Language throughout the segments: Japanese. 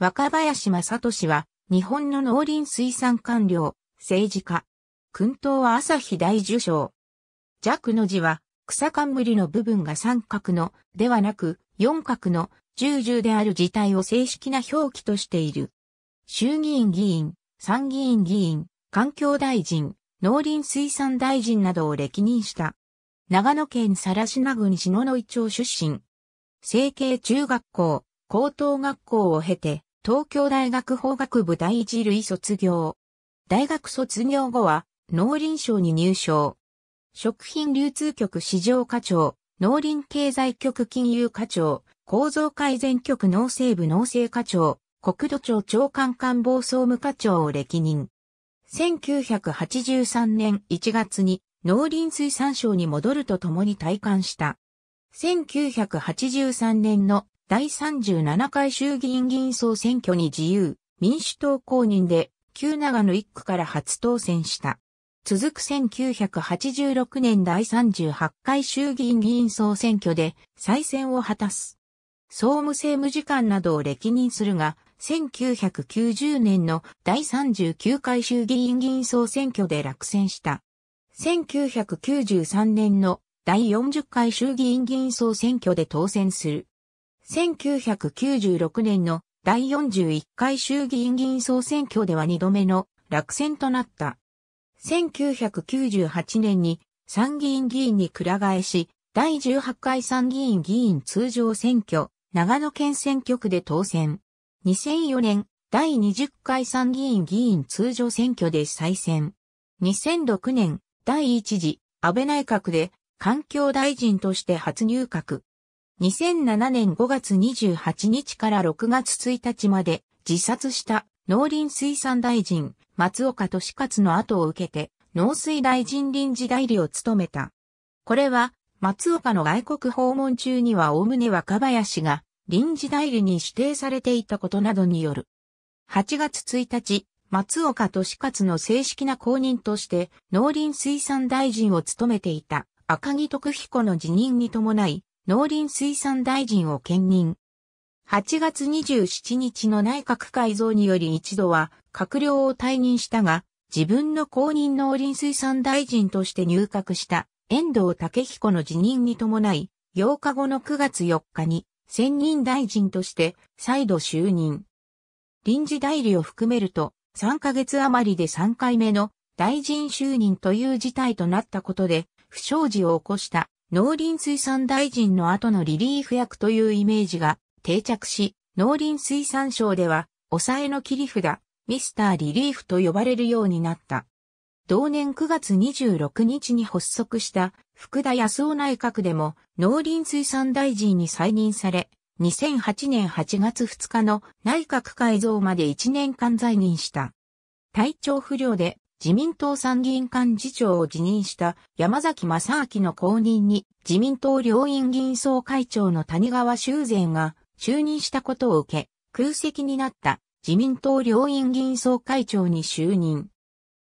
若林正俊は、日本の農林水産官僚、政治家。訓党は朝日大受賞。弱の字は、草冠の部分が三角の、ではなく、四角の、十十である事態を正式な表記としている。衆議院議員、参議院議員、環境大臣、農林水産大臣などを歴任した。長野県しな郡篠ノ井町出身。成形中学校、高等学校を経て、東京大学法学部第一類卒業。大学卒業後は、農林省に入省。食品流通局市場課長、農林経済局金融課長、構造改善局農政部農政課長、国土庁長官官房総務課長を歴任。1983年1月に農林水産省に戻るとともに退官した。1983年の第37回衆議院議員総選挙に自由、民主党公認で、旧長野1区から初当選した。続く1986年第38回衆議院議員総選挙で再選を果たす。総務政務次官などを歴任するが、1990年の第39回衆議院議員総選挙で落選した。1993年の第40回衆議院議員総選挙で当選する。1996年の第41回衆議院議員総選挙では2度目の落選となった。1998年に参議院議員にく替えし、第18回参議院議員通常選挙、長野県選挙区で当選。2004年、第20回参議院議員通常選挙で再選。2006年、第1次安倍内閣で環境大臣として初入閣。2007年5月28日から6月1日まで自殺した農林水産大臣松岡利勝の後を受けて農水大臣臨時代理を務めた。これは松岡の外国訪問中には概ね若林が臨時代理に指定されていたことなどによる。8月1日、松岡利勝の正式な公認として農林水産大臣を務めていた赤木徳彦の辞任に伴い、農林水産大臣を兼任。8月27日の内閣改造により一度は閣僚を退任したが、自分の公認農林水産大臣として入閣した遠藤武彦の辞任に伴い、8日後の9月4日に専任大臣として再度就任。臨時代理を含めると3ヶ月余りで3回目の大臣就任という事態となったことで不祥事を起こした農林水産大臣の後のリリーフ役というイメージが定着し、農林水産省では、抑えの切り札、ミスターリリーフと呼ばれるようになった。同年9月26日に発足した福田康夫内閣でも農林水産大臣に再任され、2008年8月2日の内閣改造まで1年間在任した。体調不良で自民党参議院幹事長を辞任した山崎正明の後任に自民党両院議員総会長の谷川修善が就任したことを受け、空席になった自民党両院議員総会長に就任。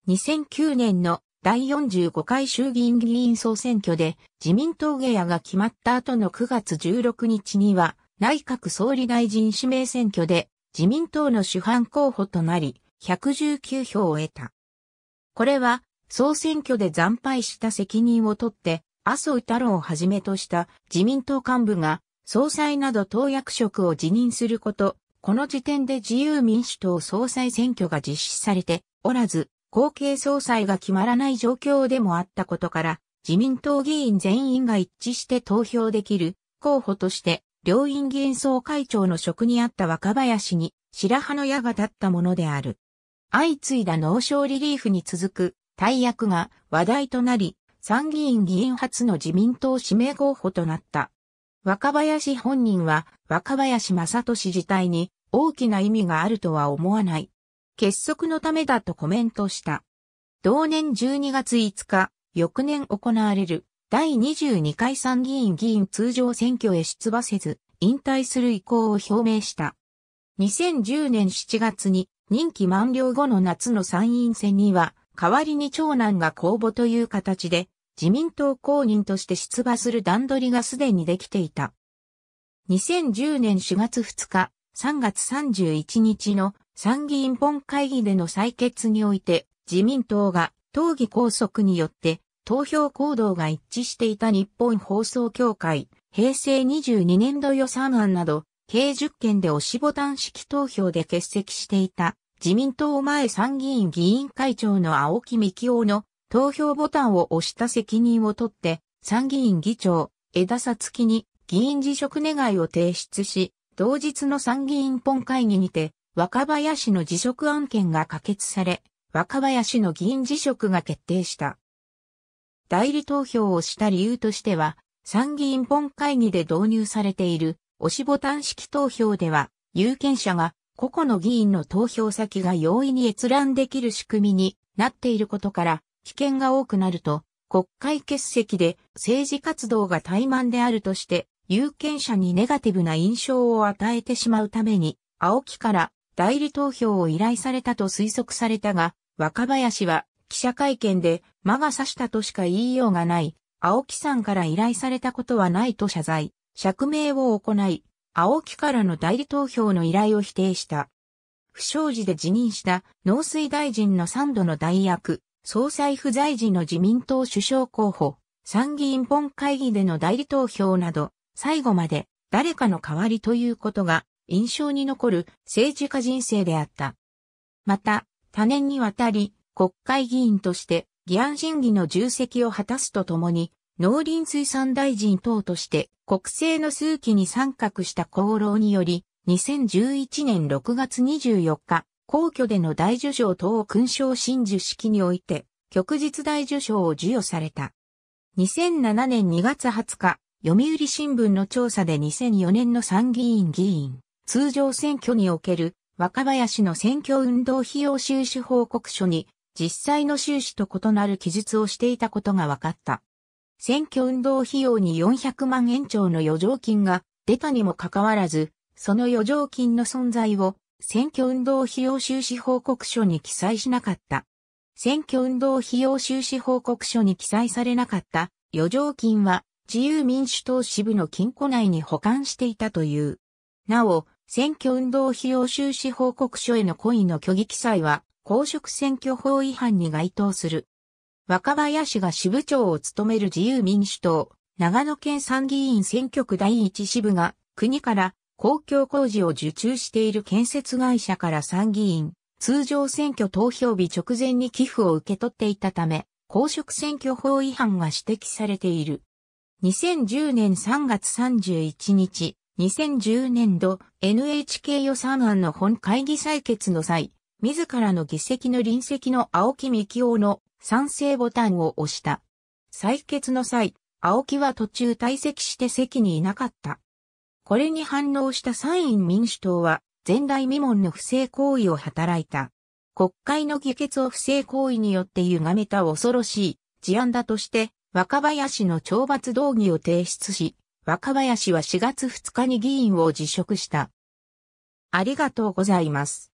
2009年の第45回衆議院議員総選挙で自民党下野が決まった後の9月16日には内閣総理大臣指名選挙で自民党の主犯候補となり119票を得た。これは、総選挙で惨敗した責任を取って、麻生太郎をはじめとした自民党幹部が、総裁など党役職を辞任すること、この時点で自由民主党総裁選挙が実施されておらず、後継総裁が決まらない状況でもあったことから、自民党議員全員が一致して投票できる候補として、両院議員総会長の職にあった若林に白羽の矢が立ったものである。相次いだ農商リリーフに続く大役が話題となり、参議院議員初の自民党指名候補となった。若林本人は若林正俊自体に大きな意味があるとは思わない。結束のためだとコメントした。同年12月5日、翌年行われる第22回参議院議員通常選挙へ出馬せず、引退する意向を表明した。2010年7月に任期満了後の夏の参院選には、代わりに長男が公募という形で、自民党公認として出馬する段取りがすでにできていた。2010年4月2日、3月31日の参議院本会議での採決において、自民党が党議拘束によって投票行動が一致していた日本放送協会、平成22年度予算案など、計10件で押しボタン式投票で欠席していた自民党前参議院議員会長の青木幹雄の投票ボタンを押した責任を取って参議院議長枝さつきに議員辞職願を提出し、同日の参議院本会議にて若林の辞職案件が可決され、若林の議員辞職が決定した。代理投票をした理由としては、参議院本会議で導入されている押しボタン式投票では、有権者が個々の議員の投票先が容易に閲覧できる仕組みになっていることから、危険が多くなると、国会欠席で政治活動が怠慢であるとして、有権者にネガティブな印象を与えてしまうために、青木から代理投票を依頼されたと推測されたが、若林は記者会見で魔が差したとしか言いようがない、青木さんから依頼されたことはないと謝罪。釈明を行い、青木からの代理投票の依頼を否定した。不祥事で辞任した農水大臣の三度の代役、総裁不在時の自民党首相候補、参議院本会議での代理投票など、最後まで誰かの代わりということが印象に残る政治家人生であった。また、多年にわたり国会議員として議案審議の重責を果たすとともに、農林水産大臣等として国政の数期に参画した功労により、2011年6月24日、皇居での大受賞等勲章真珠式において、旭日大受賞を授与された。2007年2月20日、読売新聞の調査で2004年の参議院議員、通常選挙における若林の選挙運動費用収支報告書に、実際の収支と異なる記述をしていたことが分かった。選挙運動費用に400万円超の余剰金が出たにもかかわらず、その余剰金の存在を選挙運動費用収支報告書に記載しなかった。選挙運動費用収支報告書に記載されなかった余剰金は自由民主党支部の金庫内に保管していたという。なお、選挙運動費用収支報告書への故意の虚偽記載は公職選挙法違反に該当する。若林が支部長を務める自由民主党、長野県参議院選挙区第一支部が、国から公共工事を受注している建設会社から参議院、通常選挙投票日直前に寄付を受け取っていたため、公職選挙法違反が指摘されている。2010年3月31日、2010年度 NHK 予算案の本会議採決の際、自らの議席の臨席の青木幹雄の賛成ボタンを押した。採決の際、青木は途中退席して席にいなかった。これに反応した参院民主党は、前代未聞の不正行為を働いた。国会の議決を不正行為によって歪めた恐ろしい事案だとして、若林の懲罰動議を提出し、若林は4月2日に議員を辞職した。ありがとうございます。